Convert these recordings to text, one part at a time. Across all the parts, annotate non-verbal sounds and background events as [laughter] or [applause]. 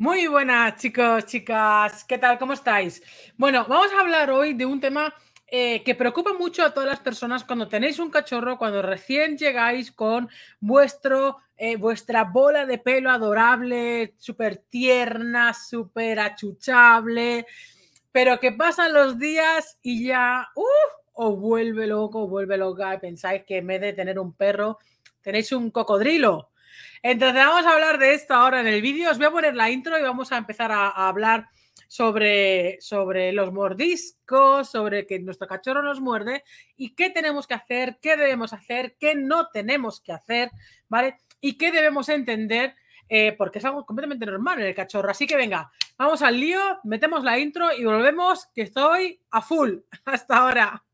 Muy buenas chicos, chicas, ¿qué tal? ¿Cómo estáis? Bueno, vamos a hablar hoy de un tema eh, que preocupa mucho a todas las personas cuando tenéis un cachorro, cuando recién llegáis con vuestro, eh, vuestra bola de pelo adorable, súper tierna, súper achuchable, pero que pasan los días y ya, uff, ¡uh! os vuelve loco, vuelve loca y pensáis que en vez de tener un perro, tenéis un cocodrilo entonces vamos a hablar de esto ahora en el vídeo. Os voy a poner la intro y vamos a empezar a, hablar sobre, sobre los mordiscos, sobre que nuestro cachorro nos muerde y qué tenemos que hacer, qué debemos hacer, qué no tenemos que hacer, ¿vale? Y qué debemos entender. Eh, porque es algo completamente normal en el cachorro. Así que venga, vamos al lío, metemos la intro y volvemos, que estoy a full. [laughs] Hasta ahora.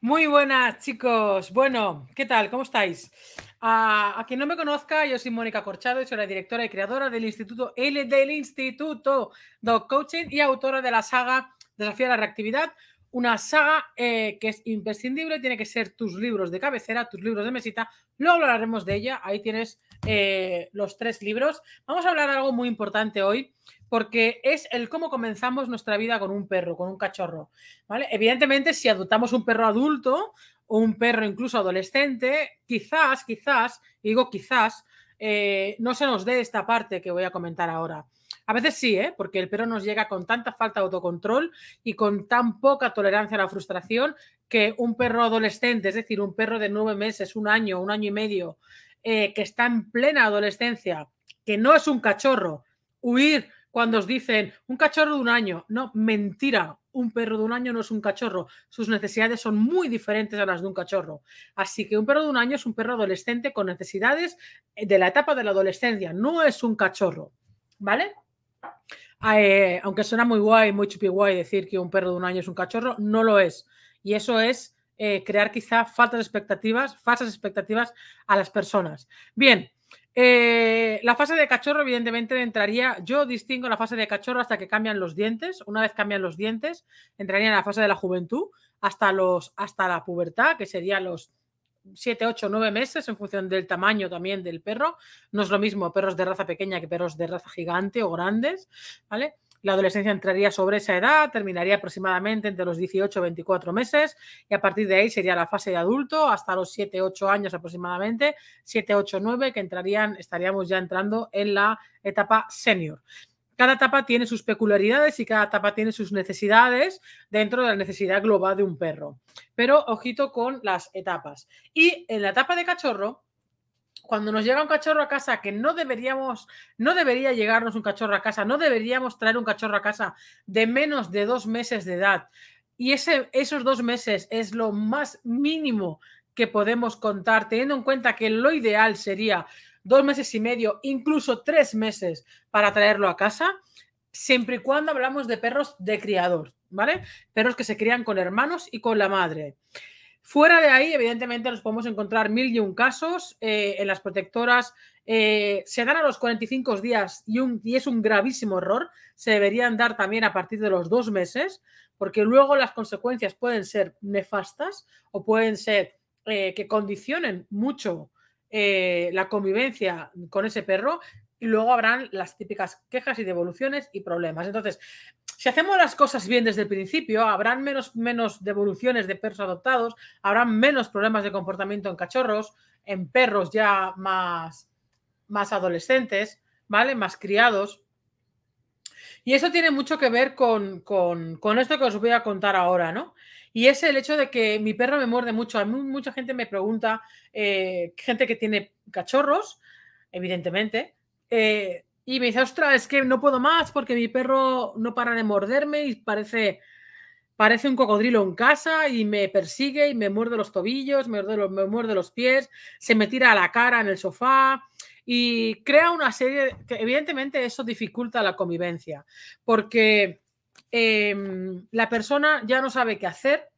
Muy buenas, chicos. Bueno, ¿qué tal? ¿Cómo estáis? A, quien no me conozca, yo soy Mónica Corchado y soy la directora y creadora del Instituto L del Instituto Dog Coaching y autora de la saga Desafío a la Reactividad, una saga eh, que es imprescindible, tiene que ser tus libros de cabecera, tus libros de mesita. Luego hablaremos de ella. Ahí tienes eh, los tres libros. Vamos a hablar de algo muy importante hoy, porque es el cómo comenzamos nuestra vida con un perro, con un cachorro. ¿vale? Evidentemente, si adoptamos un perro adulto o un perro incluso adolescente, quizás, quizás, digo quizás, eh, no se nos dé esta parte que voy a comentar ahora. A veces sí, ¿eh? porque el perro nos llega con tanta falta de autocontrol y con tan poca tolerancia a la frustración que un perro adolescente, es decir, un perro de nueve meses, un año, un año y medio, eh, que está en plena adolescencia, que no es un cachorro, huir cuando os dicen un cachorro de un año. No, mentira, un perro de un año no es un cachorro. Sus necesidades son muy diferentes a las de un cachorro. Así que un perro de un año es un perro adolescente con necesidades eh, de la etapa de la adolescencia, no es un cachorro. ¿Vale? Ah, eh, aunque suena muy guay, muy chupi guay decir que un perro de un año es un cachorro, no lo es. Y eso es eh, crear quizá faltas expectativas, falsas expectativas a las personas. Bien, eh, la fase de cachorro, evidentemente, entraría. Yo distingo la fase de cachorro hasta que cambian los dientes. Una vez cambian los dientes, entraría en la fase de la juventud hasta, los, hasta la pubertad, que sería los 7, 8, 9 meses en función del tamaño también del perro. No es lo mismo perros de raza pequeña que perros de raza gigante o grandes, ¿vale? La adolescencia entraría sobre esa edad, terminaría aproximadamente entre los 18 y 24 meses y a partir de ahí sería la fase de adulto hasta los 7, 8 años aproximadamente, 7, 8, 9 que entrarían, estaríamos ya entrando en la etapa senior. Cada etapa tiene sus peculiaridades y cada etapa tiene sus necesidades dentro de la necesidad global de un perro. Pero ojito con las etapas. Y en la etapa de cachorro, cuando nos llega un cachorro a casa, que no deberíamos, no debería llegarnos un cachorro a casa, no deberíamos traer un cachorro a casa de menos de dos meses de edad. Y ese, esos dos meses es lo más mínimo que podemos contar, teniendo en cuenta que lo ideal sería dos meses y medio, incluso tres meses para traerlo a casa, siempre y cuando hablamos de perros de criador, ¿vale? Perros que se crían con hermanos y con la madre. Fuera de ahí, evidentemente, nos podemos encontrar mil y un casos. Eh, en las protectoras eh, se dan a los 45 días y, es un gravísimo error. Se deberían dar también a partir de los dos meses, porque luego las consecuencias pueden ser nefastas o pueden ser eh, que condicionen mucho la convivencia con ese perro y luego habrán las típicas quejas y devoluciones y problemas. Entonces, si hacemos las cosas bien desde el principio, habrán menos, menos devoluciones de perros adoptados, habrán menos problemas de comportamiento en cachorros, en perros ya más, más adolescentes, ¿vale? Más criados. Y eso tiene mucho que ver con, esto que os voy a contar ahora, ¿no? Y es el hecho de que mi perro me muerde mucho. mucha gente me pregunta, eh, gente que tiene cachorros, evidentemente, eh, y me dice, ostras, es que no puedo más porque mi perro no para de morderme y parece, parece un cocodrilo en casa y me persigue y me muerde los tobillos, me muerde los, me muerde los pies, se me tira a la cara en el sofá y crea una serie, que evidentemente eso dificulta la convivencia porque em, la persona ya no sabe qué hacer,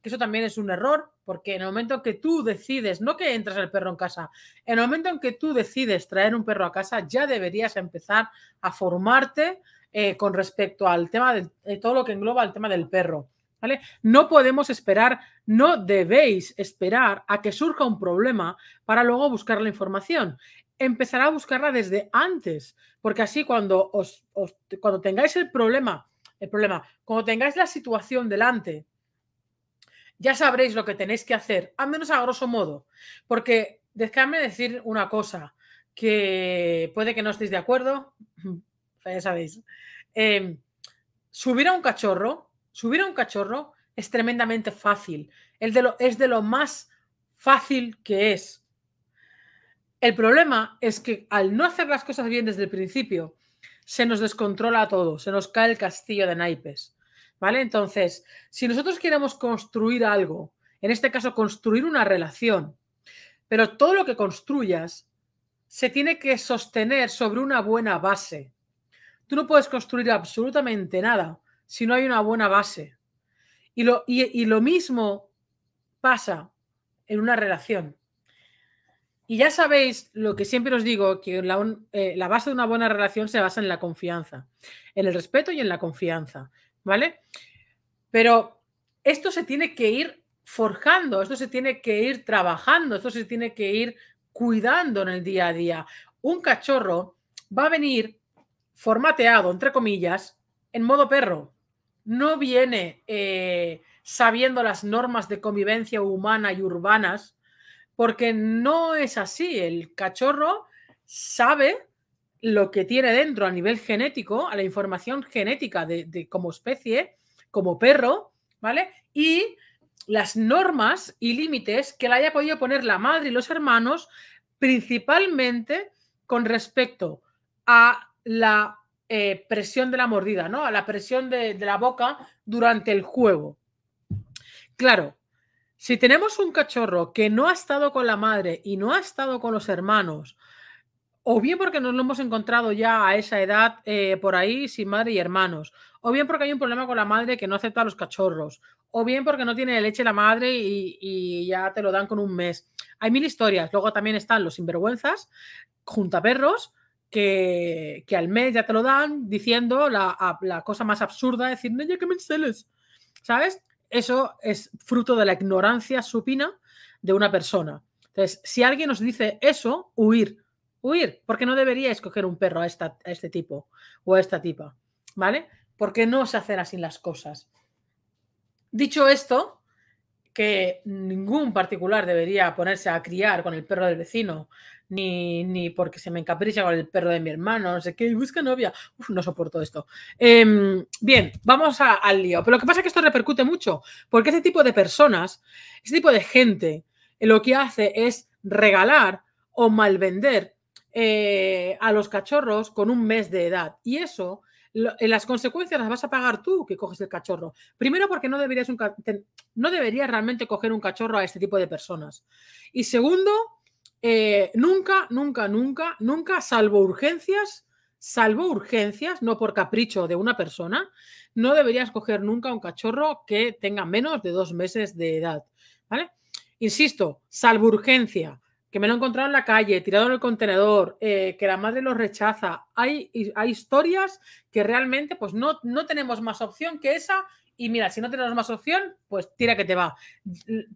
que eso también es un error, porque en el momento en que tú decides, no que entras el perro en casa, en el momento en que tú decides traer un perro a casa, ya deberías empezar a formarte eh, con respecto al tema de, eh, todo lo que engloba el tema del perro. ¿vale? No podemos esperar, no debéis esperar a que surja un problema para luego buscar la información. Empezará a buscarla desde antes, porque así cuando, cuando tengáis el problema, el problema, cuando tengáis la situación delante, ya sabréis lo que tenéis que hacer, al menos a grosso modo, porque déjame decir una cosa que puede que no estéis de acuerdo, [laughs] ya sabéis. Em, subir a un cachorro, subir a un cachorro es tremendamente fácil, de lo, es de lo más fácil que es. El problema es que al no hacer las cosas bien desde el principio, se nos descontrola todo, se nos cae el castillo de naipes. Entonces, si nosotros queremos construir algo, en este caso construir una relación, pero todo lo que construyas se tiene que sostener sobre una buena base. Tú no puedes construir absolutamente nada si no hay una buena base. Y lo, mismo pasa en una relación. Y ya sabéis lo que siempre os digo, que eh, la, base de una buena relación se basa en la confianza, en el respeto y en la confianza. ¿vale? Pero esto se tiene que ir forjando, esto se tiene que ir trabajando, esto se tiene que ir cuidando en el día a día. Un cachorro va a venir formateado, entre comillas, en modo perro. No viene eh, sabiendo las normas de convivencia humana y urbanas, porque no es así. El cachorro sabe lo que tiene dentro a nivel genético, a la información genética de, como especie, como perro, ¿vale? Y las normas y límites que le haya podido poner la madre y los hermanos, principalmente con respecto a la eh, presión de la mordida, ¿no? A la presión de la boca durante el juego. Claro, si tenemos un cachorro que no ha estado con la madre y no ha estado con los hermanos o bien porque nos lo hemos encontrado ya a esa edad eh, por ahí sin madre y hermanos, o bien porque hay un problema con la madre que no acepta a los cachorros, o bien porque no tiene leche la madre y, ya te lo dan con un mes. Hay mil historias. Luego también están los sinvergüenzas, juntaperros, que, que al mes ya te lo dan diciendo la, cosa más absurda, decir, niña ya que me ¿sabes? Eso es fruto de la ignorancia supina de una persona. Entonces, si alguien nos dice eso, huir huir, porque no debería escoger un perro a, esta, este tipo o a esta tipa, ¿vale? Porque no se hacen así las cosas. Dicho esto, que ningún particular debería ponerse a criar con el perro del vecino, ni, porque se me encapricha con el perro de mi hermano, no sé qué, y busca novia. Uf, no soporto esto. Em, bien, vamos al lío. Pero lo que pasa es que esto repercute mucho, porque ese tipo de personas, este tipo de gente, lo que hace es regalar o malvender eh, a los cachorros con un mes de edad. Y eso, en eh, las consecuencias las vas a pagar tú que coges el cachorro. Primero porque no deberías, no deberías realmente coger un cachorro a este tipo de personas. Y segundo, eh, nunca, nunca, nunca, nunca, salvo urgencias, salvo urgencias, no por capricho de una persona, no deberías coger nunca un cachorro que tenga menos de dos meses de edad. ¿Vale? Insisto, salvo urgencia que me lo he encontrado en la calle, tirado en el contenedor, eh, que la madre lo rechaza. Hay, hay historias que realmente pues no, no tenemos más opción que esa y mira, si no tenemos más opción, pues tira que te va.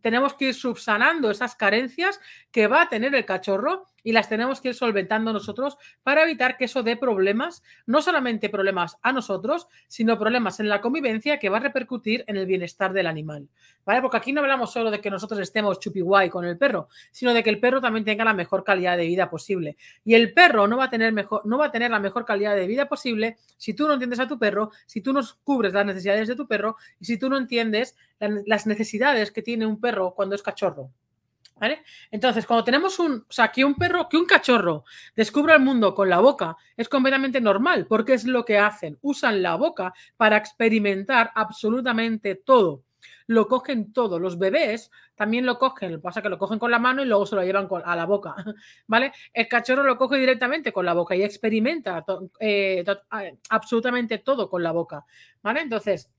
Tenemos que ir subsanando esas carencias que va a tener el cachorro y las tenemos que ir solventando nosotros para evitar que eso dé problemas, no solamente problemas a nosotros, sino problemas en la convivencia que va a repercutir en el bienestar del animal. ¿Vale? Porque aquí no hablamos solo de que nosotros estemos chupi guay con el perro, sino de que el perro también tenga la mejor calidad de vida posible. Y el perro no va a tener mejor, no va a tener la mejor calidad de vida posible si tú no entiendes a tu perro, si tú no cubres las necesidades de tu perro y si tú no entiendes las necesidades que tiene un perro cuando es cachorro. ¿Vale? Entonces, cuando tenemos un, o sea, que un perro, que un cachorro descubra el mundo con la boca, es completamente normal, porque es lo que hacen, usan la boca para experimentar absolutamente todo. Lo cogen todo, los bebés también lo cogen, lo que pasa es que lo cogen con la mano y luego se lo llevan a la boca, [laughs] ¿vale? El cachorro lo coge directamente con la boca y experimenta eh, absolutamente todo con la boca, ¿vale? Entonces,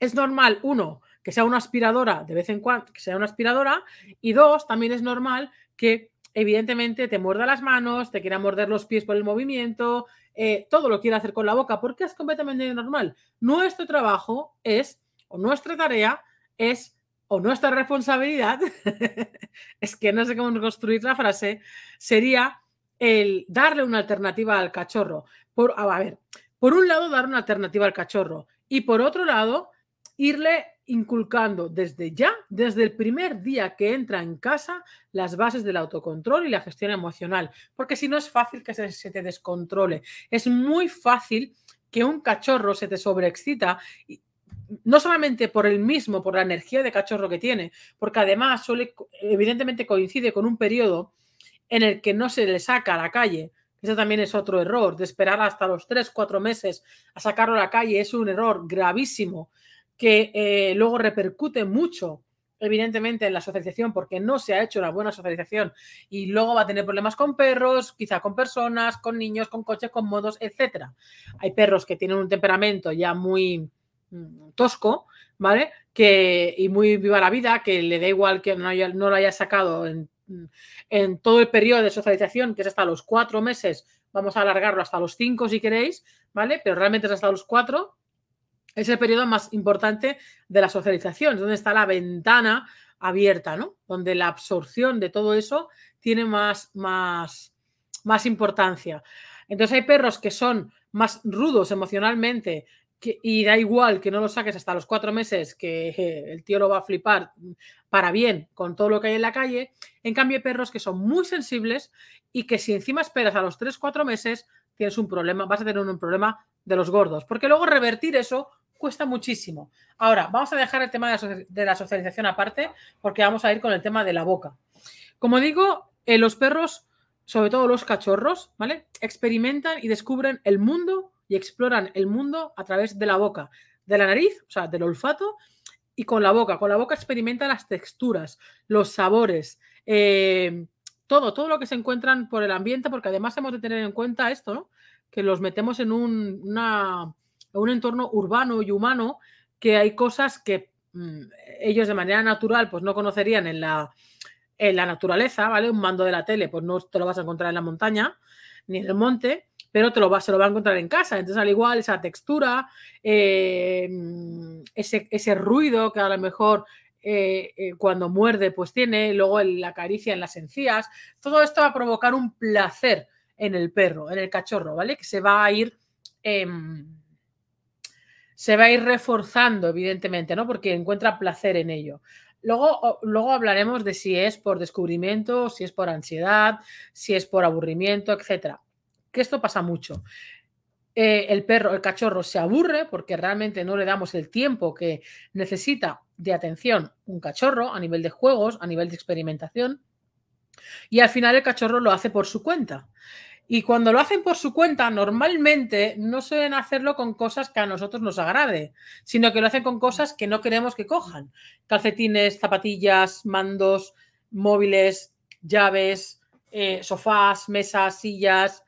es normal, uno, que sea una aspiradora de vez en cuando, que sea una aspiradora, y dos, también es normal que evidentemente te muerda las manos, te quiera morder los pies por el movimiento, eh, todo lo quiera hacer con la boca, porque es completamente normal. Nuestro trabajo es, o nuestra tarea es, o nuestra responsabilidad, [laughs] es que no sé cómo construir la frase, sería el darle una alternativa al cachorro. Por, a ver, por un lado, dar una alternativa al cachorro y por otro lado, irle inculcando desde ya, desde el primer día que entra en casa, las bases del autocontrol y la gestión emocional. Porque si no es fácil que se, te descontrole. Es muy fácil que un cachorro se te sobreexcita. Y, no solamente por el mismo, por la energía de cachorro que tiene, porque además suele, evidentemente coincide con un periodo en el que no se le saca a la calle. Eso también es otro error, de esperar hasta los 3, 4 meses a sacarlo a la calle es un error gravísimo que eh, luego repercute mucho, evidentemente, en la socialización porque no se ha hecho una buena socialización y luego va a tener problemas con perros, quizá con personas, con niños, con coches, con modos, etc. Hay perros que tienen un temperamento ya muy mm, tosco, ¿vale? Que, y muy viva la vida, que le da igual que no, lo haya sacado en, mm, en todo el periodo de socialización, que es hasta los cuatro meses, vamos a alargarlo hasta los cinco si queréis, ¿vale? Pero realmente es hasta los cuatro, es el periodo más importante de la socialización, donde está la ventana abierta, ¿no? Donde la absorción de todo eso tiene más, más, más importancia. Entonces hay perros que son más rudos emocionalmente y da igual que no lo saques hasta los cuatro meses, que el tío lo va a flipar para bien con todo lo que hay en la calle. En cambio hay perros que son muy sensibles y que si encima esperas a los tres, cuatro meses, tienes un problema, vas a tener un problema de los gordos, porque luego revertir eso cuesta muchísimo. Ahora, vamos a dejar el tema de la socialización aparte porque vamos a ir con el tema de la boca. Como digo, eh, los perros, sobre todo los cachorros, ¿vale? Experimentan y descubren el mundo y exploran el mundo a través de la boca, de la nariz, o sea, del olfato y con la boca. Con la boca experimentan las texturas, los sabores, eh, todo, todo lo que se encuentran por el ambiente, porque además hemos de tener en cuenta esto, ¿no? Que los metemos en una un entorno urbano y humano que hay cosas que mm, ellos de manera natural pues no conocerían en la, en la naturaleza, ¿vale? Un mando de la tele, pues no te lo vas a encontrar en la montaña ni en el monte, pero te lo se lo va a encontrar en casa. Entonces, al igual, esa textura, eh, mm, ese, ruido que a lo mejor eh, eh, cuando muerde, pues tiene, luego la caricia en las encías, todo esto va a provocar un placer en el perro, en el cachorro, ¿vale? Que se va a ir em, se va a ir reforzando, evidentemente, ¿no? Porque encuentra placer en ello. Luego, luego hablaremos de si es por descubrimiento, si es por ansiedad, si es por aburrimiento, etcétera. Que esto pasa mucho. Eh, el perro, el cachorro se aburre porque realmente no le damos el tiempo que necesita de atención un cachorro a nivel de juegos, a nivel de experimentación. Y al final el cachorro lo hace por su cuenta. Y cuando lo hacen por su cuenta, normalmente no suelen hacerlo con cosas que a nosotros nos agrade, sino que lo hacen con cosas que no queremos que cojan. Calcetines, zapatillas, mandos, móviles, llaves, eh, sofás, mesas, sillas,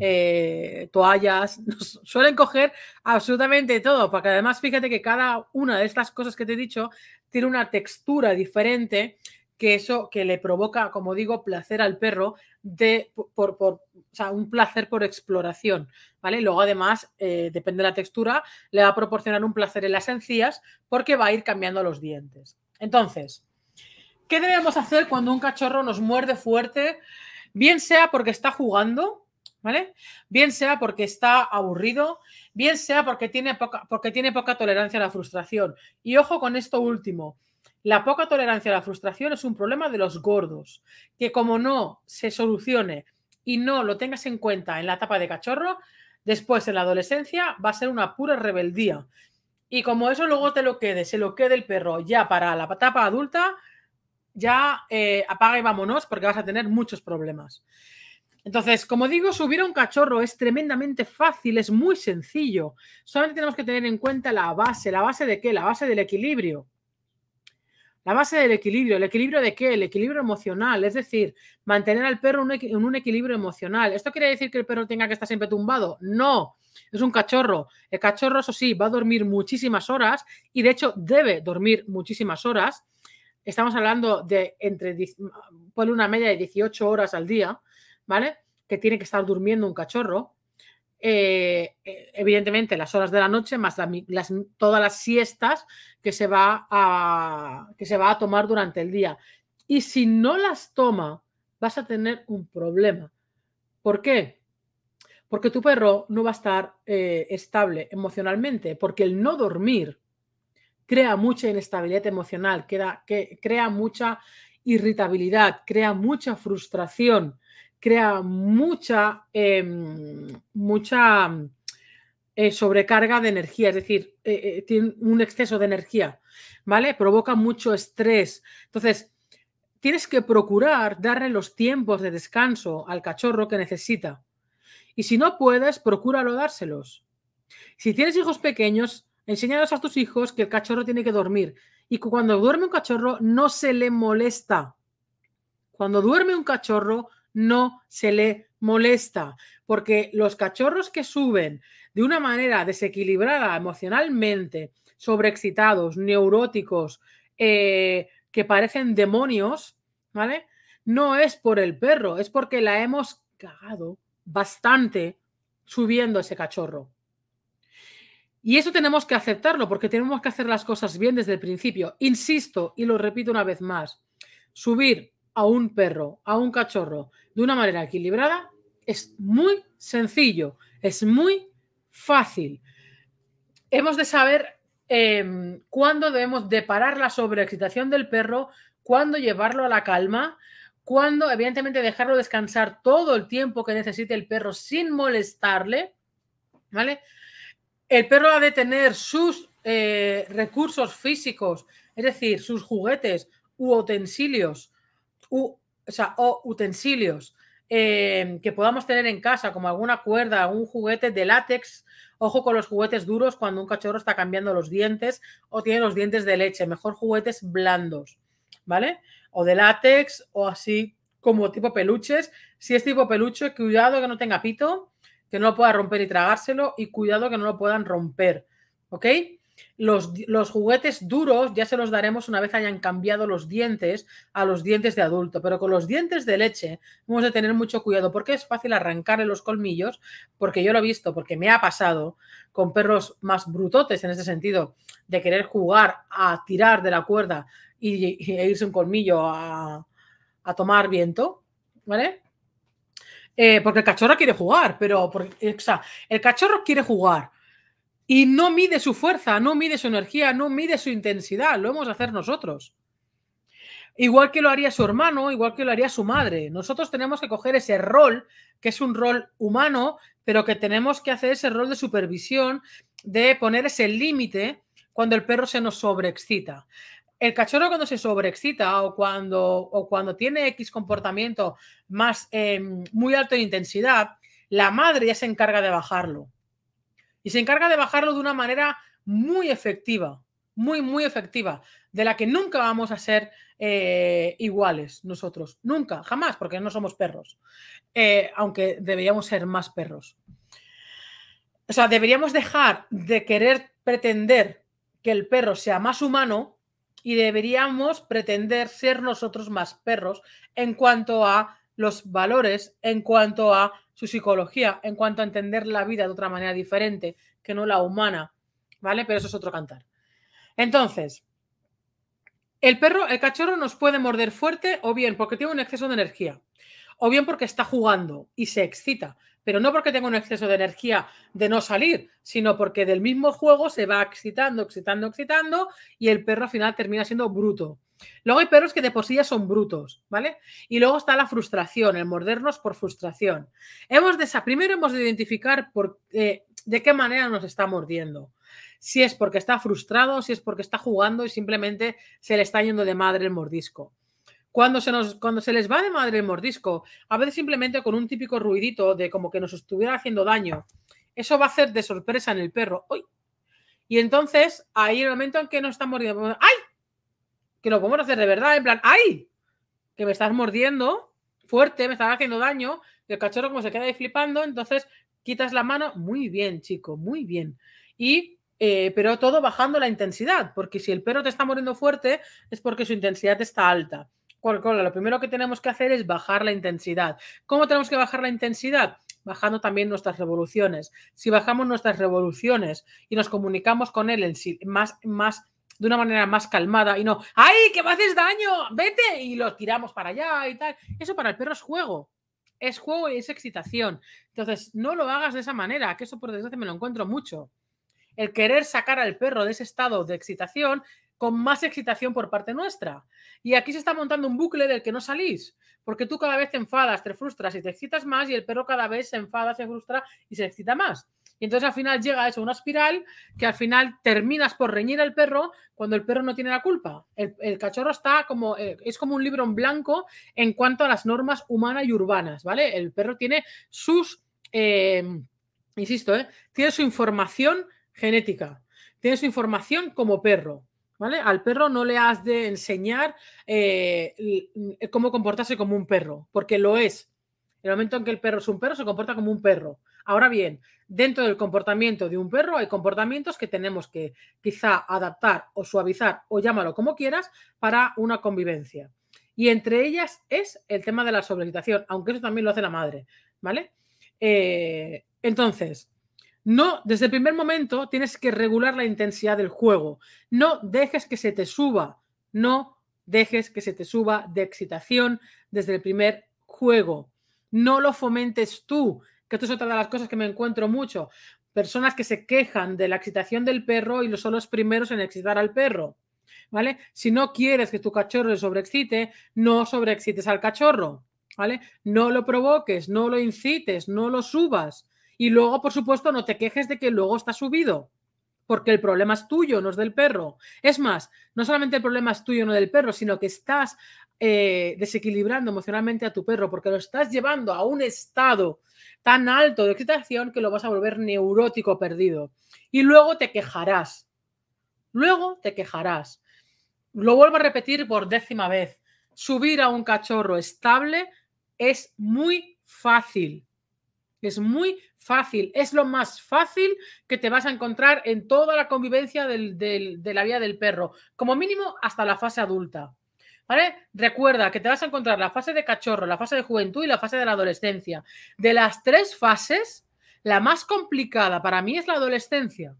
eh, toallas. [laughs] suelen coger absolutamente todo, porque además fíjate que cada una de estas cosas que te he dicho tiene una textura diferente que eso que le provoca, como digo, placer al perro, de, por, un placer por exploración, ¿vale? Luego, además, eh, depende de la textura, le va a proporcionar un placer en las encías porque va a ir cambiando los dientes. Entonces, ¿qué debemos hacer cuando un cachorro nos muerde fuerte? Bien sea porque está jugando, ¿vale? Bien sea porque está aburrido, bien sea porque tiene porque tiene poca tolerancia a la frustración. Y ojo con esto último la poca tolerancia a la frustración es un problema de los gordos, que como no se solucione y no lo tengas en cuenta en la etapa de cachorro, después en la adolescencia va a ser una pura rebeldía. Y como eso luego te lo quede, se lo quede el perro ya para la etapa adulta, ya eh, apaga y vámonos porque vas a tener muchos problemas. Entonces, como digo, subir a un cachorro es tremendamente fácil, es muy sencillo. Solamente tenemos que tener en cuenta la base. ¿La base de qué? La base del equilibrio. La base del equilibrio, ¿el equilibrio de qué? El equilibrio emocional, es decir, mantener al perro en un equilibrio emocional. ¿Esto quiere decir que el perro tenga que estar siempre tumbado? No, es un cachorro. El cachorro, eso sí, va a dormir muchísimas horas y de hecho debe dormir muchísimas horas. Estamos hablando de entre, por una media de 18 horas al día, ¿vale? Que tiene que estar durmiendo un cachorro. Eh, eh, evidentemente las horas de la noche más todas las siestas que se, va a, que se va a tomar durante el día. Y si no las toma, vas a tener un problema. ¿Por qué? Porque tu perro no va a estar eh, estable emocionalmente, porque el no dormir crea mucha inestabilidad emocional, crea mucha irritabilidad, crea mucha frustración crea mucha, em, mucha eh, sobrecarga de energía, es decir, eh, eh, tiene un exceso de energía, ¿vale? Provoca mucho estrés. Entonces, tienes que procurar darle los tiempos de descanso al cachorro que necesita. Y si no puedes, procúralo dárselos. Si tienes hijos pequeños, enséñalos a tus hijos que el cachorro tiene que dormir. Y cuando duerme un cachorro, no se le molesta. Cuando duerme un cachorro, no se le molesta, porque los cachorros que suben de una manera desequilibrada emocionalmente, sobreexcitados, neuróticos, eh, que parecen demonios, ¿vale? No es por el perro, es porque la hemos cagado bastante subiendo ese cachorro. Y eso tenemos que aceptarlo porque tenemos que hacer las cosas bien desde el principio. Insisto y lo repito una vez más, subir a un perro, a un cachorro, de una manera equilibrada, es muy sencillo, es muy fácil. Hemos de saber em, cuándo debemos de parar la sobreexcitación del perro, cuándo llevarlo a la calma, cuándo, evidentemente, dejarlo descansar todo el tiempo que necesite el perro sin molestarle, ¿vale? El perro ha de tener sus eh, recursos físicos, es decir, sus juguetes u utensilios o, sea, o utensilios em, que podamos tener en casa, como alguna cuerda, un juguete de látex. Ojo con los juguetes duros cuando un cachorro está cambiando los dientes o tiene los dientes de leche. Mejor juguetes blandos, ¿vale? O de látex o así como tipo peluches. Si es tipo peluche, cuidado que no tenga pito, que no lo pueda romper y tragárselo y cuidado que no lo puedan romper, ¿ok? Los, juguetes duros ya se los daremos una vez hayan cambiado los dientes a los dientes de adulto, pero con los dientes de leche hemos de tener mucho cuidado porque es fácil arrancarle los colmillos, porque yo lo he visto, porque me ha pasado con perros más brutotes en ese sentido, de querer jugar a tirar de la cuerda y, e irse un colmillo a, a tomar viento, ¿vale? Eh, porque el cachorro quiere jugar, pero el cachorro quiere jugar y no mide su fuerza, no mide su energía, no mide su intensidad, lo hemos de hacer nosotros. Igual que lo haría su hermano, igual que lo haría su madre. Nosotros tenemos que coger ese rol, que es un rol humano, pero que tenemos que hacer ese rol de supervisión, de poner ese límite cuando el perro se nos sobreexcita. El cachorro cuando se sobreexcita o cuando, o cuando tiene X comportamiento más eh, muy alto de intensidad, la madre ya se encarga de bajarlo y se encarga de bajarlo de una manera muy efectiva, muy, muy efectiva, de la que nunca vamos a ser eh, iguales nosotros, nunca, jamás, porque no somos perros, eh, aunque deberíamos ser más perros. O sea, deberíamos dejar de querer pretender que el perro sea más humano y deberíamos pretender ser nosotros más perros en cuanto a los valores en cuanto a su psicología, en cuanto a entender la vida de otra manera diferente, que no la humana, ¿vale? Pero eso es otro cantar. Entonces, el perro, el cachorro nos puede morder fuerte o bien porque tiene un exceso de energía, o bien porque está jugando y se excita, pero no porque tenga un exceso de energía de no salir, sino porque del mismo juego se va excitando, excitando, excitando y el perro al final termina siendo bruto. Luego hay perros que de por sí ya son brutos, ¿vale? Y luego está la frustración, el mordernos por frustración. Hemos de, primero hemos de identificar por, eh, de qué manera nos está mordiendo. Si es porque está frustrado, si es porque está jugando y simplemente se le está yendo de madre el mordisco. Cuando se, nos, cuando se les va de madre el mordisco, a veces simplemente con un típico ruidito de como que nos estuviera haciendo daño, eso va a hacer de sorpresa en el perro. Y entonces, ahí el momento en que nos está mordiendo, ¡ay! que lo podemos hacer de verdad, en plan, ¡ay! Que me estás mordiendo fuerte, me estás haciendo daño, el cachorro como se queda ahí flipando, entonces quitas la mano, muy bien, chico, muy bien. Y, eh, pero todo bajando la intensidad, porque si el perro te está mordiendo fuerte es porque su intensidad está alta. Lo primero que tenemos que hacer es bajar la intensidad. ¿Cómo tenemos que bajar la intensidad? Bajando también nuestras revoluciones. Si bajamos nuestras revoluciones y nos comunicamos con él en más, más de una manera más calmada y no, ¡ay, que me haces daño! ¡Vete! Y lo tiramos para allá y tal. Eso para el perro es juego. Es juego y es excitación. Entonces, no lo hagas de esa manera, que eso por desgracia me lo encuentro mucho. El querer sacar al perro de ese estado de excitación con más excitación por parte nuestra. Y aquí se está montando un bucle del que no salís, porque tú cada vez te enfadas, te frustras y te excitas más y el perro cada vez se enfada, se frustra y se excita más. Y entonces al final llega eso, una espiral que al final terminas por reñir al perro cuando el perro no tiene la culpa. El, cachorro está como, eh, es como un libro en blanco en cuanto a las normas humanas y urbanas, ¿vale? El perro tiene sus, em, insisto, eh, tiene su información genética, tiene su información como perro, ¿Vale? Al perro no le has de enseñar eh, cómo comportarse como un perro, porque lo es. En el momento en que el perro es un perro, se comporta como un perro. Ahora bien, dentro del comportamiento de un perro hay comportamientos que tenemos que quizá adaptar o suavizar o llámalo como quieras para una convivencia. Y entre ellas es el tema de la sobreexcitación, aunque eso también lo hace la madre, ¿vale? Eh, entonces, no, desde el primer momento tienes que regular la intensidad del juego. No dejes que se te suba, no dejes que se te suba de excitación desde el primer juego. No lo fomentes tú, esto es otra de las cosas que me encuentro mucho. Personas que se quejan de la excitación del perro y son los primeros en excitar al perro. ¿Vale? Si no quieres que tu cachorro se sobreexcite, no sobreexcites al cachorro. ¿Vale? No lo provoques, no lo incites, no lo subas. Y luego, por supuesto, no te quejes de que luego está subido, porque el problema es tuyo, no es del perro. Es más, no solamente el problema es tuyo, no del perro, sino que estás eh, desequilibrando emocionalmente a tu perro porque lo estás llevando a un estado tan alto de excitación que lo vas a volver neurótico perdido. Y luego te quejarás. Luego te quejarás. Lo vuelvo a repetir por décima vez. Subir a un cachorro estable es muy fácil. Es muy fácil. Es lo más fácil que te vas a encontrar en toda la convivencia de la vida del perro. Como mínimo hasta la fase adulta. Recuerda que te vas a encontrar la fase de cachorro, la fase de juventud y la fase de la adolescencia. De las tres fases, la más complicada para mí es la adolescencia.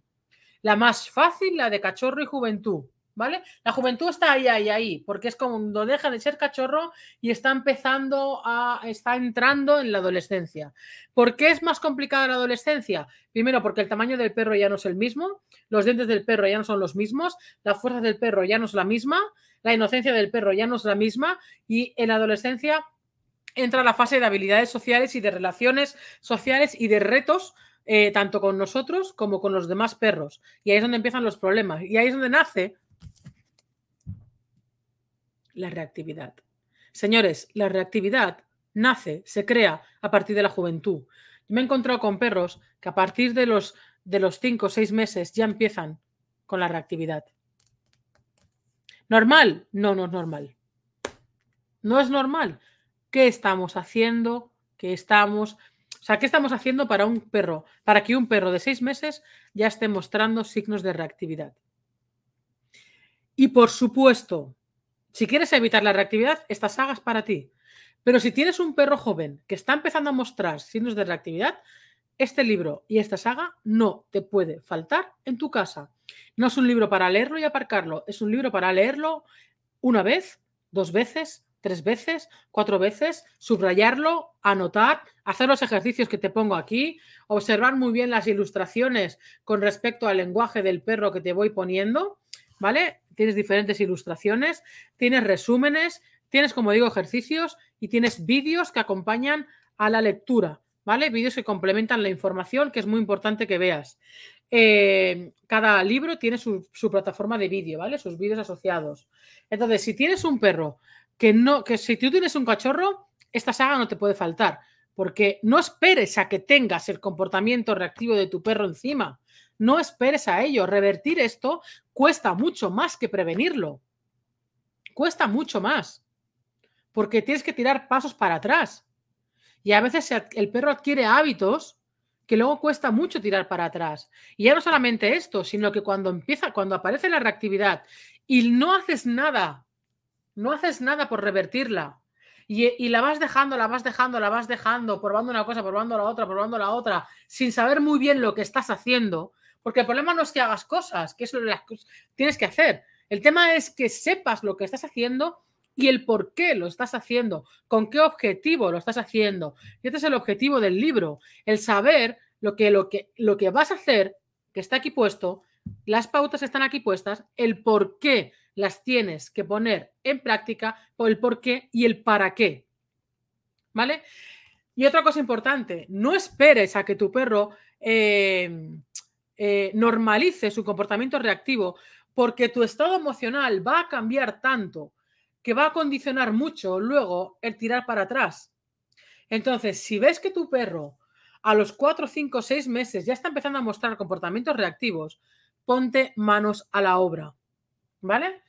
La más fácil, la de cachorro y juventud. ¿vale? La juventud está ahí, ahí, ahí, porque es cuando deja de ser cachorro y está empezando a, está entrando en la adolescencia. ¿Por qué es más complicada la adolescencia? Primero, porque el tamaño del perro ya no es el mismo, los dientes del perro ya no son los mismos, la fuerza del perro ya no es la misma, la inocencia del perro ya no es la misma y en la adolescencia entra la fase de habilidades sociales y de relaciones sociales y de retos eh, tanto con nosotros como con los demás perros. Y ahí es donde empiezan los problemas. Y ahí es donde nace la reactividad. Señores, la reactividad nace, se crea a partir de la juventud. me he encontrado con perros que a partir de los, de los 5 o 6 meses ya empiezan con la reactividad. ¿Normal? No, no es normal. No es normal. ¿Qué estamos haciendo? ¿Qué estamos? O sea, ¿qué estamos haciendo para un perro? Para que un perro de seis meses ya esté mostrando signos de reactividad. Y por supuesto, si quieres evitar la reactividad, esta saga es para ti. Pero si tienes un perro joven que está empezando a mostrar signos de reactividad, este libro y esta saga no te puede faltar en tu casa. No es un libro para leerlo y aparcarlo, es un libro para leerlo una vez, dos veces, tres veces, cuatro veces, subrayarlo, anotar, hacer los ejercicios que te pongo aquí, observar muy bien las ilustraciones con respecto al lenguaje del perro que te voy poniendo ¿vale? Tienes diferentes ilustraciones, tienes resúmenes, tienes, como digo, ejercicios y tienes vídeos que acompañan a la lectura, ¿vale? Vídeos que complementan la información, que es muy importante que veas. Eh, cada libro tiene su, su plataforma de vídeo, ¿vale? Sus vídeos asociados. Entonces, si tienes un perro que no, que si tú tienes un cachorro, esta saga no te puede faltar, porque no esperes a que tengas el comportamiento reactivo de tu perro encima. No esperes a ello. Revertir esto cuesta mucho más que prevenirlo. Cuesta mucho más. Porque tienes que tirar pasos para atrás. Y a veces el perro adquiere hábitos que luego cuesta mucho tirar para atrás. Y ya no solamente esto, sino que cuando empieza, cuando aparece la reactividad y no haces nada, no haces nada por revertirla, y, y, la vas dejando, la vas dejando, la vas dejando, probando una cosa, probando la otra, probando la otra, sin saber muy bien lo que estás haciendo, porque el problema no es que hagas cosas, que eso las tienes que hacer. El tema es que sepas lo que estás haciendo y el por qué lo estás haciendo, con qué objetivo lo estás haciendo. Y este es el objetivo del libro, el saber lo que, lo que, lo que vas a hacer, que está aquí puesto, las pautas están aquí puestas, el por qué las tienes que poner en práctica, el por qué y el para qué. ¿Vale? Y otra cosa importante, no esperes a que tu perro eh, eh, normalice su comportamiento reactivo, porque tu estado emocional va a cambiar tanto que va a condicionar mucho luego el tirar para atrás. Entonces, si ves que tu perro a los 4, 5, 6 meses ya está empezando a mostrar comportamientos reactivos, ponte manos a la obra. ¿Vale?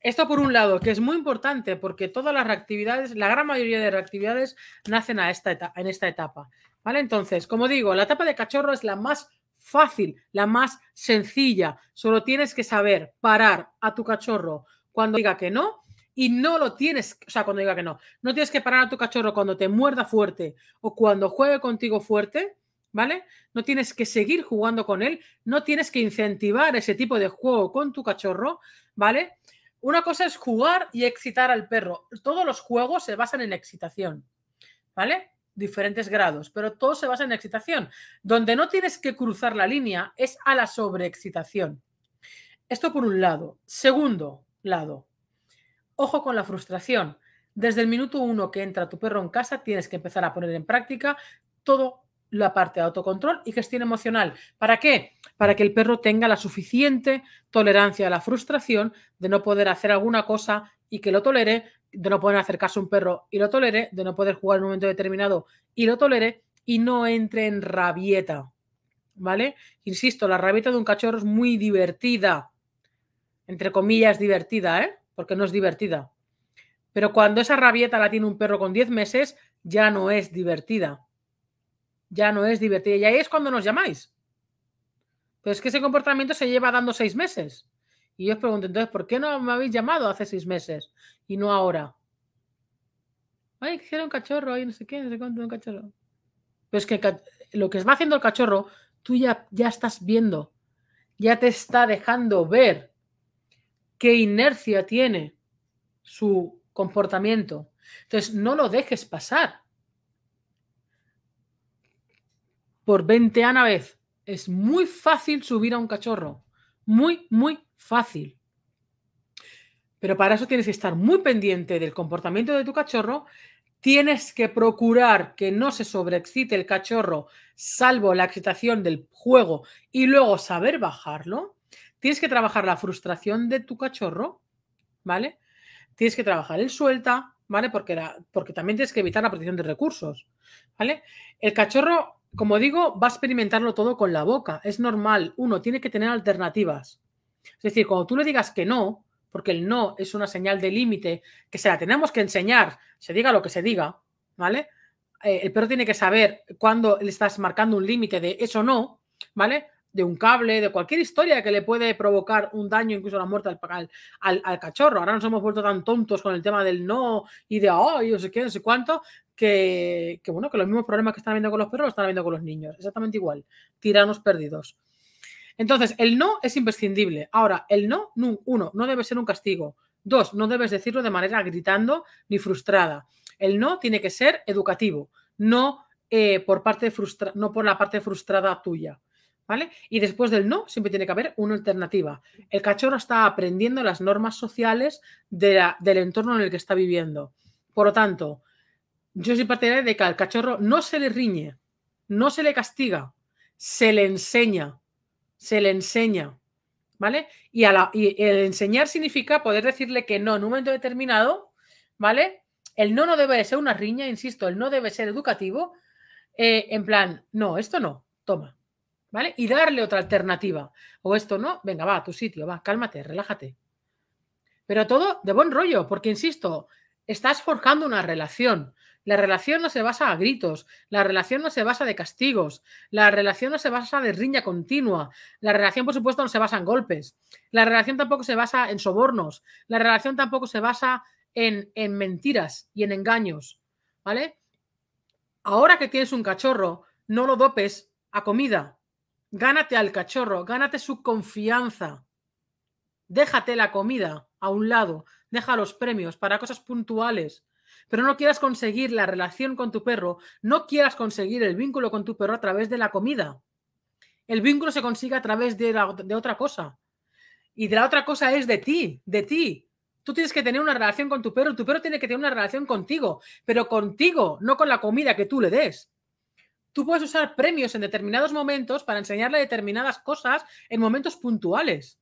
Esto por un lado, que es muy importante porque todas las reactividades, la gran mayoría de reactividades nacen a esta etapa, en esta etapa. ¿Vale? Entonces, como digo, la etapa de cachorro es la más fácil, la más sencilla. Solo tienes que saber parar a tu cachorro cuando diga que no y no lo tienes, o sea, cuando diga que no, no tienes que parar a tu cachorro cuando te muerda fuerte o cuando juegue contigo fuerte, ¿vale? No tienes que seguir jugando con él, no tienes que incentivar ese tipo de juego con tu cachorro, ¿vale? Una cosa es jugar y excitar al perro. Todos los juegos se basan en excitación, ¿vale? diferentes grados, pero todo se basa en excitación. Donde no tienes que cruzar la línea es a la sobreexcitación. Esto por un lado. Segundo lado, ojo con la frustración. Desde el minuto uno que entra tu perro en casa, tienes que empezar a poner en práctica todo la parte de autocontrol y gestión emocional. ¿Para qué? Para que el perro tenga la suficiente tolerancia a la frustración de no poder hacer alguna cosa y que lo tolere, de no poder caso a un perro y lo tolere, de no poder jugar en un momento determinado y lo tolere y no entre en rabieta. ¿Vale? Insisto, la rabieta de un cachorro es muy divertida. Entre comillas, divertida, ¿eh? Porque no es divertida. Pero cuando esa rabieta la tiene un perro con 10 meses, ya no es divertida ya no es divertida. Y ahí es cuando nos llamáis. Pero es que ese comportamiento se lleva dando seis meses. Y yo os pregunto, entonces, ¿por qué no me habéis llamado hace seis meses y no ahora? Ay, que un cachorro, ahí no sé qué, no sé cuánto, un cachorro. Pero es que lo que va haciendo el cachorro, tú ya, ya estás viendo, ya te está dejando ver qué inercia tiene su comportamiento. Entonces, no lo dejes pasar. por 20 a la vez. Es muy fácil subir a un cachorro. Muy, muy fácil. Pero para eso tienes que estar muy pendiente del comportamiento de tu cachorro. Tienes que procurar que no se sobreexcite el cachorro, salvo la excitación del juego, y luego saber bajarlo. Tienes que trabajar la frustración de tu cachorro, ¿vale? Tienes que trabajar el suelta, ¿vale? Porque, porque también tienes que evitar la protección de recursos, ¿vale? El cachorro como digo, va a experimentarlo todo con la boca. Es normal. Uno tiene que tener alternativas. Es decir, cuando tú le digas que no, porque el no es una señal de límite que se la tenemos que enseñar, se diga lo que se diga, ¿vale? Eh, el perro tiene que saber cuándo le estás marcando un límite de eso no, ¿vale? De un cable, de cualquier historia que le puede provocar un daño, incluso la muerte al, cachorro. Ahora nos hemos vuelto tan tontos con el tema del no y de, oh, yo sé qué, no sé cuánto, que, bueno, que los mismos problemas que están viendo con los perros los están viendo con los niños, exactamente igual, tiranos perdidos. Entonces, el no es imprescindible. Ahora, el no, uno, no debe ser un castigo. Dos, no debes decirlo de manera gritando ni frustrada. El no tiene que ser educativo, no, eh, por, parte no por la parte frustrada tuya. ¿Vale? Y después del no, siempre tiene que haber una alternativa. El cachorro está aprendiendo las normas sociales de del entorno en el que está viviendo. Por lo tanto, yo soy parte de que al cachorro no se le riñe, no se le castiga, se le enseña, se le enseña, ¿vale? Y, a el enseñar significa poder decirle que no en un momento determinado, ¿vale? El no no debe ser una riña, insisto, el no debe ser educativo, eh, en plan, no, esto no, toma, ¿vale? Y darle otra alternativa, o esto no, venga, va a tu sitio, va, cálmate, relájate. Pero todo de buen rollo, porque, insisto, estás forjando una relación, la relación no se basa a gritos, la relación no se basa de castigos, la relación no se basa de riña continua, la relación por supuesto no se basa en golpes, la relación tampoco se basa en sobornos, la relación tampoco se basa en, en mentiras y en engaños, ¿vale? Ahora que tienes un cachorro, no lo dopes a comida, gánate al cachorro, gánate su confianza, déjate la comida a un lado, deja los premios para cosas puntuales pero no quieras conseguir la relación con tu perro, no quieras conseguir el vínculo con tu perro a través de la comida. El vínculo se consigue a través de, otra cosa. Y de la otra cosa es de ti, de ti. Tú tienes que tener una relación con tu perro, tu perro tiene que tener una relación contigo, pero contigo, no con la comida que tú le des. Tú puedes usar premios en determinados momentos para enseñarle determinadas cosas en momentos puntuales,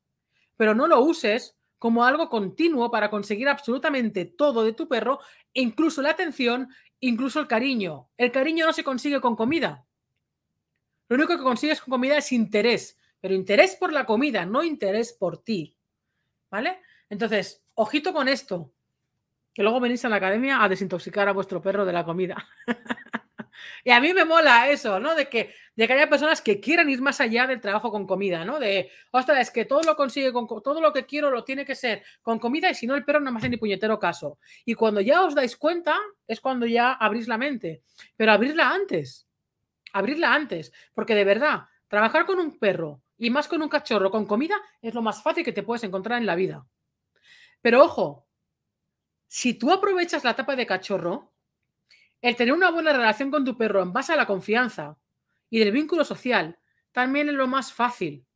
pero no lo uses como algo continuo para conseguir absolutamente todo de tu perro, e incluso la atención, incluso el cariño. El cariño no se consigue con comida. Lo único que consigues con comida es interés, pero interés por la comida, no interés por ti. ¿Vale? Entonces, ojito con esto, que luego venís a la academia a desintoxicar a vuestro perro de la comida. [laughs] Y a mí me mola eso, ¿no? De que, de que haya personas que quieran ir más allá del trabajo con comida, ¿no? De, ostras, es que todo lo consigue, con, todo lo que quiero lo tiene que ser con comida y si no el perro no me hace ni puñetero caso. Y cuando ya os dais cuenta es cuando ya abrís la mente, pero abrirla antes, abrirla antes, porque de verdad, trabajar con un perro y más con un cachorro con comida es lo más fácil que te puedes encontrar en la vida. Pero ojo, si tú aprovechas la etapa de cachorro, el tener una buena relación con tu perro en base a la confianza y del vínculo social también es lo más fácil.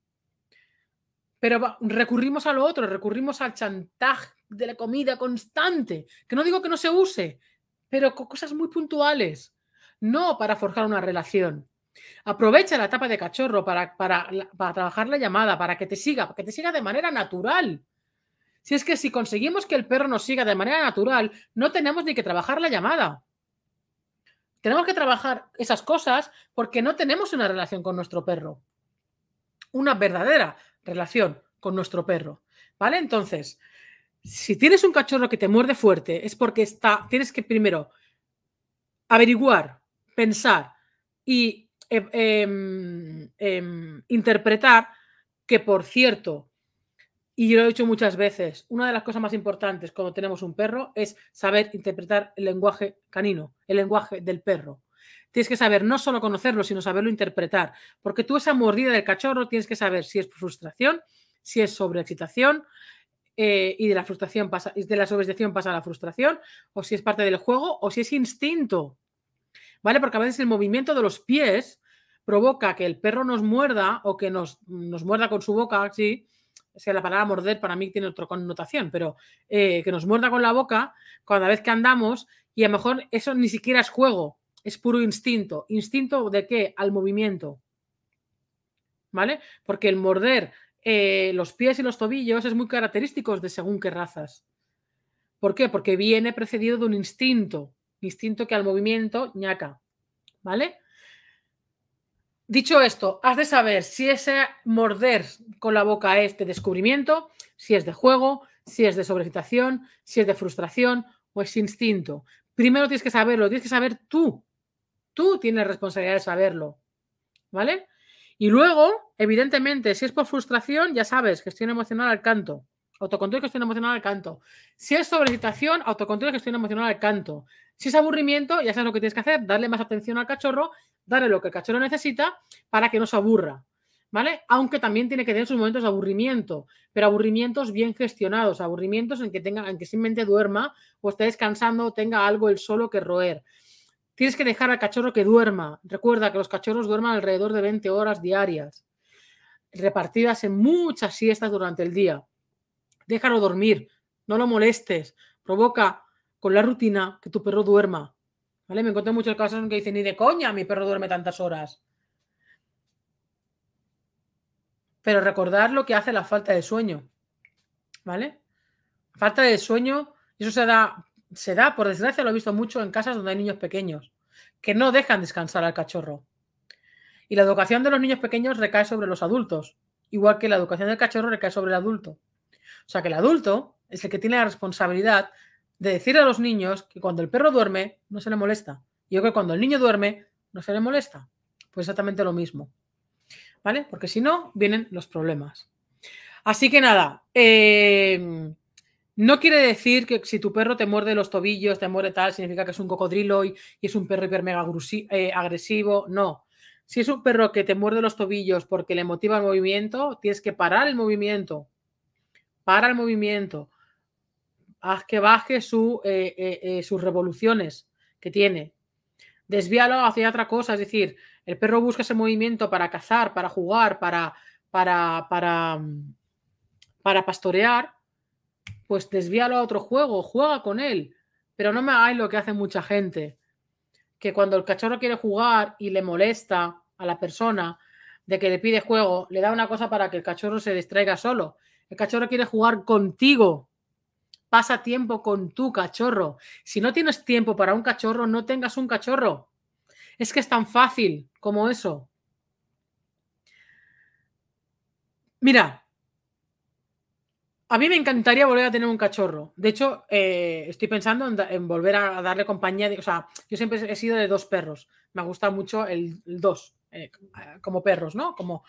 Pero recurrimos a lo otro, recurrimos al chantaje de la comida constante, que no digo que no se use, pero con cosas muy puntuales, no para forjar una relación. Aprovecha la etapa de cachorro para, para, para trabajar la llamada, para que te siga, para que te siga de manera natural. Si es que si conseguimos que el perro nos siga de manera natural, no tenemos ni que trabajar la llamada. Tenemos que trabajar esas cosas porque no tenemos una relación con nuestro perro. Una verdadera relación con nuestro perro. ¿Vale? Entonces, si tienes un cachorro que te muerde fuerte, es porque está, tienes que primero averiguar, pensar y em, em, em, interpretar que, por cierto, y lo he dicho muchas veces, una de las cosas más importantes cuando tenemos un perro es saber interpretar el lenguaje canino, el lenguaje del perro. Tienes que saber no solo conocerlo, sino saberlo interpretar, porque tú esa mordida del cachorro tienes que saber si es frustración, si es sobreexcitación, eh, y de la frustración pasa, de la sobreexcitación pasa a la frustración, o si es parte del juego, o si es instinto. ¿Vale? Porque a veces el movimiento de los pies provoca que el perro nos muerda o que nos, nos muerda con su boca, sí, o sea, la palabra morder para mí tiene otra connotación, pero eh, que nos muerda con la boca cada vez que andamos y a lo mejor eso ni siquiera es juego, es puro instinto. ¿Instinto de qué? Al movimiento. ¿Vale? Porque el morder eh, los pies y los tobillos es muy característico de según qué razas. ¿Por qué? Porque viene precedido de un instinto, instinto que al movimiento ñaca. ¿Vale? Dicho esto, has de saber si ese morder con la boca es de descubrimiento, si es de juego, si es de sobrecitación, si es de frustración o es instinto. Primero tienes que saberlo, tienes que saber tú. Tú tienes responsabilidad de saberlo. ¿Vale? Y luego, evidentemente, si es por frustración, ya sabes, que estoy emocional al canto. Autocontrol que gestión emocional al canto. Si es sobrecitación, autocontrol que gestión emocional al canto. Si es aburrimiento, ya sabes lo que tienes que hacer, darle más atención al cachorro darle lo que el cachorro necesita para que no se aburra. ¿Vale? Aunque también tiene que tener sus momentos de aburrimiento, pero aburrimientos bien gestionados, aburrimientos en que tenga, en simplemente duerma o esté descansando, o tenga algo el solo que roer. Tienes que dejar al cachorro que duerma. Recuerda que los cachorros duerman alrededor de 20 horas diarias, repartidas en muchas siestas durante el día. Déjalo dormir, no lo molestes, provoca con la rutina que tu perro duerma. ¿Vale? Me encuentro muchos casos en que dicen, ni de coña, mi perro duerme tantas horas. Pero recordar lo que hace la falta de sueño. ¿Vale? Falta de sueño, eso se da, se da, por desgracia, lo he visto mucho en casas donde hay niños pequeños, que no dejan descansar al cachorro. Y la educación de los niños pequeños recae sobre los adultos, igual que la educación del cachorro recae sobre el adulto. O sea que el adulto es el que tiene la responsabilidad de decir a los niños que cuando el perro duerme no se le molesta. Y yo que cuando el niño duerme no se le molesta. Pues exactamente lo mismo. ¿Vale? Porque si no, vienen los problemas. Así que nada, em, no quiere decir que si tu perro te muerde los tobillos, te muerde tal, significa que es un cocodrilo y, es un perro hiper eh, agresivo. No. Si es un perro que te muerde los tobillos porque le motiva el movimiento, tienes que parar el movimiento. Para el movimiento haz que baje su, eh, eh, eh, sus revoluciones que tiene. Desvíalo hacia otra cosa, es decir, el perro busca ese movimiento para cazar, para jugar, para, para, para, mm, para pastorear, pues desvíalo a otro juego, juega con él, pero no me hagáis lo que hace mucha gente, que cuando el cachorro quiere jugar y le molesta a la persona de que le pide juego, le da una cosa para que el cachorro se distraiga solo. El cachorro quiere jugar contigo, Pasa tiempo con tu cachorro. Si no tienes tiempo para un cachorro, no tengas un cachorro. Es que es tan fácil como eso. Mira, a mí me encantaría volver a tener un cachorro. De hecho, eh, estoy pensando en, volver a darle compañía. o sea, yo siempre he sido de dos perros. Me gusta mucho el, el dos. Eh, ah, como perros, ¿no? Como,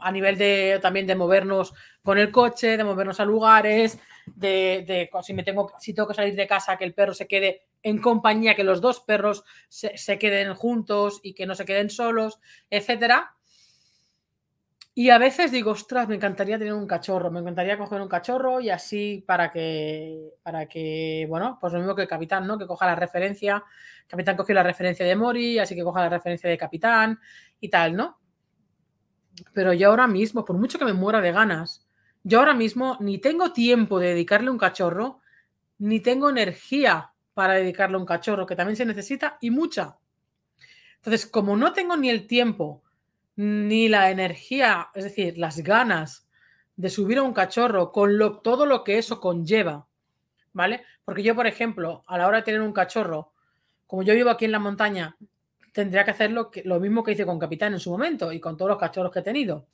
a nivel de también de movernos con el coche, de movernos a lugares, de, de, si me tengo, si tengo que salir de casa, que el perro se quede en compañía, que los dos perros se, se queden juntos y que no se queden solos, etcétera. Y a veces digo, ostras, me encantaría tener un cachorro, me encantaría coger un cachorro y así para que, para que, bueno, pues lo mismo que el capitán, ¿no? Que coja la referencia, el capitán cogió la referencia de Mori, así que coja la referencia de capitán y tal, ¿no? Pero yo ahora mismo, por mucho que me muera de ganas, yo ahora mismo ni tengo tiempo de dedicarle un cachorro, ni tengo energía para dedicarle un cachorro, que también se necesita y mucha. Entonces, como no tengo ni el tiempo, ni la energía, es decir, las ganas de subir a un cachorro con todo lo que eso conlleva, ¿vale? Porque yo, por ejemplo, a la hora de tener un cachorro, como yo vivo aquí en la montaña, tendría que hacer lo, mismo que hice con Capitán en su momento y con todos los cachorros que he tenido,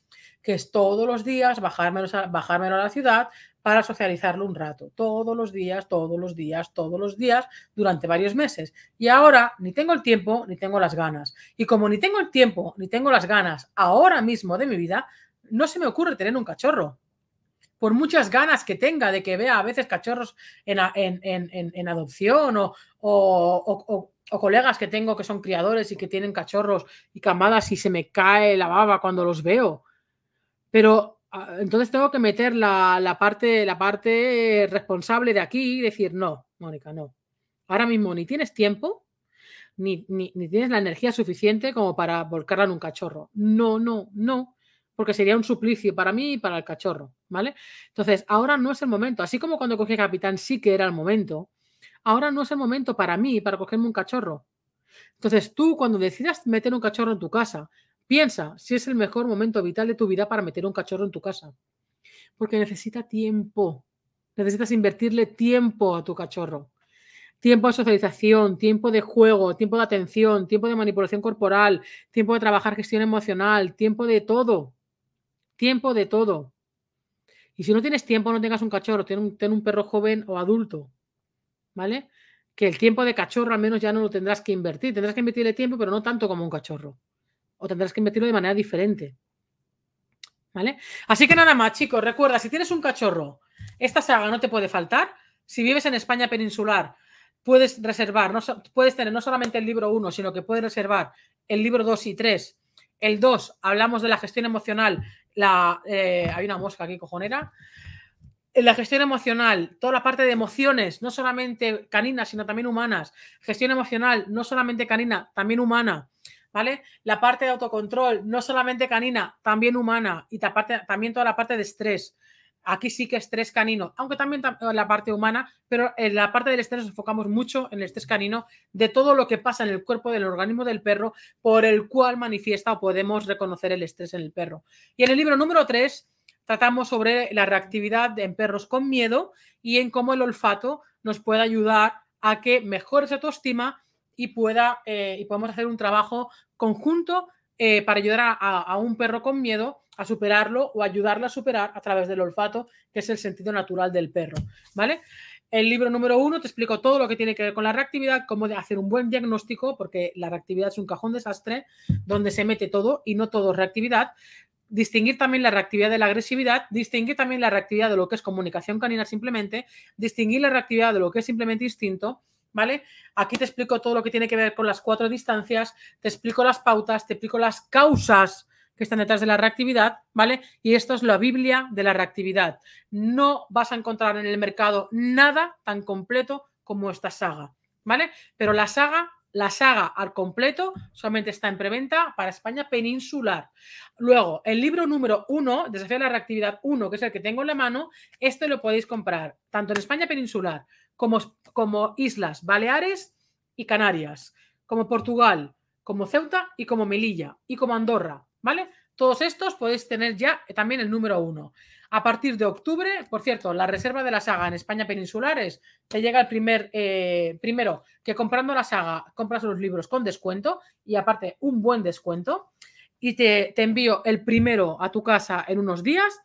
que es todos los días bajármelo, bajármelo a la ciudad, para socializarlo un rato, todos los días, todos los días, todos los días, durante varios meses. Y ahora ni tengo el tiempo ni tengo las ganas. Y como ni tengo el tiempo ni tengo las ganas ahora mismo de mi vida, no se me ocurre tener un cachorro. Por muchas ganas que tenga de que vea a veces cachorros en, adopción o, o, o, o, colegas que tengo que son criadores y que tienen cachorros y camadas y se me cae la baba cuando los veo. Pero Ah, entonces tengo que meter la, parte, la parte responsable de aquí y decir, no, Mónica, no. Ahora mismo ni tienes tiempo, ni, tienes la energía suficiente como para volcarla en un cachorro. No, no, no, porque sería un suplicio para mí y para el cachorro, ¿vale? Entonces, ahora no es el momento. Así como cuando cogí a Capitán sí que era el momento, ahora no es el momento para mí para cogerme un cachorro. Entonces, tú cuando decidas meter un cachorro en tu casa, Piensa si es el mejor momento vital de tu vida para meter un cachorro en tu casa. Porque necesita tiempo. Necesitas invertirle tiempo a tu cachorro. Tiempo de socialización, tiempo de juego, tiempo de atención, tiempo de manipulación corporal, tiempo de trabajar gestión emocional, tiempo de todo. Tiempo de todo. Y si no tienes tiempo, no tengas un cachorro, ten un, un perro joven o adulto. ¿Vale? Que el tiempo de cachorro al menos ya no lo tendrás que invertir. Tendrás que invertirle tiempo, pero no tanto como un cachorro o tendrás que invertirlo de manera diferente. ¿Vale? Así que nada más, chicos, recuerda, si tienes un cachorro, esta saga no te puede faltar. Si vives en España peninsular, puedes reservar, no, puedes tener no solamente el libro 1, sino que puedes reservar el libro 2 y 3. El 2, hablamos de la gestión emocional, la, eh, hay una mosca aquí cojonera. La gestión emocional, toda la parte de emociones, no solamente caninas, sino también humanas. Gestión emocional, no solamente canina, también humana ¿vale? La parte de autocontrol, no solamente canina, también humana y también toda la parte de estrés. Aquí sí que estrés canino, aunque también eh, la parte humana, pero en la parte del estrés nos enfocamos mucho en el estrés canino, de todo lo que pasa en el cuerpo del organismo del perro, por el cual manifiesta o podemos reconocer el estrés en el perro. Y en el libro número 3 tratamos sobre la reactividad en perros con miedo y en cómo el olfato nos puede ayudar a que mejore su autoestima y pueda eh, y podemos hacer un trabajo conjunto eh, para ayudar a, un perro con miedo a superarlo o ayudarlo a superar a través del olfato, que es el sentido natural del perro. ¿Vale? El libro número uno te explico todo lo que tiene que ver con la reactividad, cómo hacer un buen diagnóstico, porque la reactividad es un cajón desastre donde se mete todo y no todo reactividad distinguir también la reactividad de la agresividad, distinguir también la reactividad de lo que es comunicación canina simplemente, distinguir la reactividad de lo que es simplemente instinto, ¿vale? Aquí te explico todo lo que tiene que ver con las cuatro distancias, te explico las pautas, te explico las causas que están detrás de la reactividad, ¿vale? Y esto es la Biblia de la reactividad. No vas a encontrar en el mercado nada tan completo como esta saga, ¿vale? Pero la saga la saga al completo solamente está en preventa para España peninsular. Luego, el libro número uno, Desafío de la Reactividad 1, que es el que tengo en la mano, este lo podéis comprar tanto en España peninsular como, como Islas Baleares y Canarias, como Portugal, como Ceuta y como Melilla y como Andorra, ¿vale? Todos estos podéis tener ya también el número uno a partir de octubre. Por cierto, la reserva de la saga en España Peninsulares te llega el primer, eh, primero, que comprando la saga compras los libros con descuento y aparte un buen descuento. Y te, envío el primero a tu casa en unos días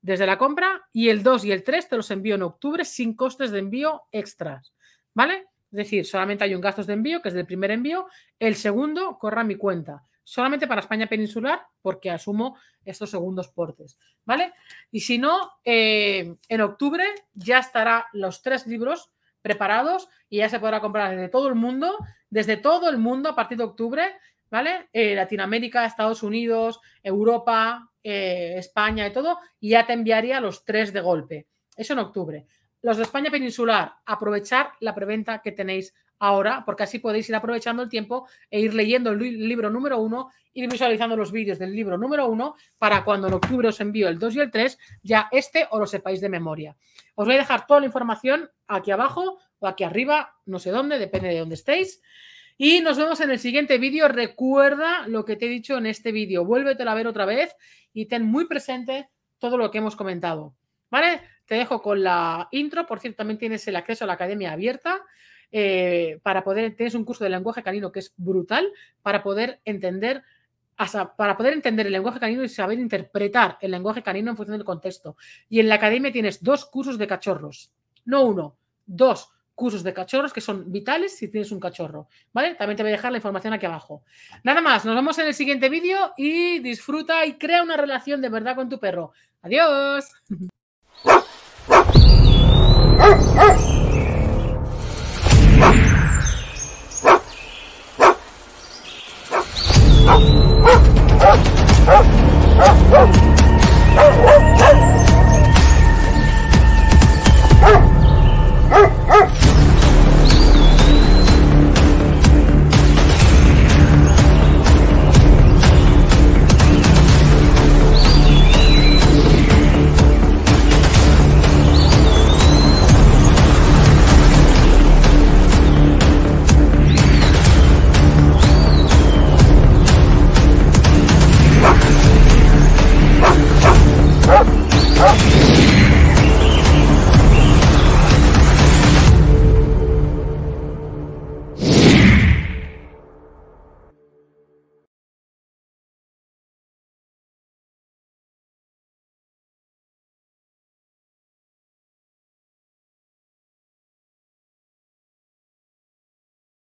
desde la compra y el 2 y el 3 te los envío en octubre sin costes de envío extras. ¿Vale? Es decir, solamente hay un gasto de envío, que es del primer envío, el segundo corra mi cuenta solamente para España peninsular, porque asumo estos segundos portes, ¿vale? Y si no, eh, en octubre ya estarán los tres libros preparados y ya se podrá comprar desde todo el mundo, desde todo el mundo a partir de octubre, ¿vale? Eh, Latinoamérica, Estados Unidos, Europa, eh, España y todo, y ya te enviaría los tres de golpe. Eso en octubre. Los de España peninsular, aprovechar la preventa que tenéis ahora, porque así podéis ir aprovechando el tiempo e ir leyendo el libro número uno, ir visualizando los vídeos del libro número uno para cuando en octubre os envío el 2 y el 3, ya este o lo sepáis de memoria. Os voy a dejar toda la información aquí abajo o aquí arriba, no sé dónde, depende de dónde estéis. Y nos vemos en el siguiente vídeo. Recuerda lo que te he dicho en este vídeo. Vuélvetelo a ver otra vez y ten muy presente todo lo que hemos comentado. ¿Vale? Te dejo con la intro. Por cierto, también tienes el acceso a la academia abierta. Eh, para poder, tienes un curso de lenguaje canino que es brutal para poder entender para poder entender el lenguaje canino y saber interpretar el lenguaje canino en función del contexto. Y en la academia tienes dos cursos de cachorros, no uno, dos cursos de cachorros que son vitales si tienes un cachorro, ¿vale? También te voy a dejar la información aquí abajo. Nada más, nos vemos en el siguiente vídeo y disfruta y crea una relación de verdad con tu perro. Adiós. [laughs]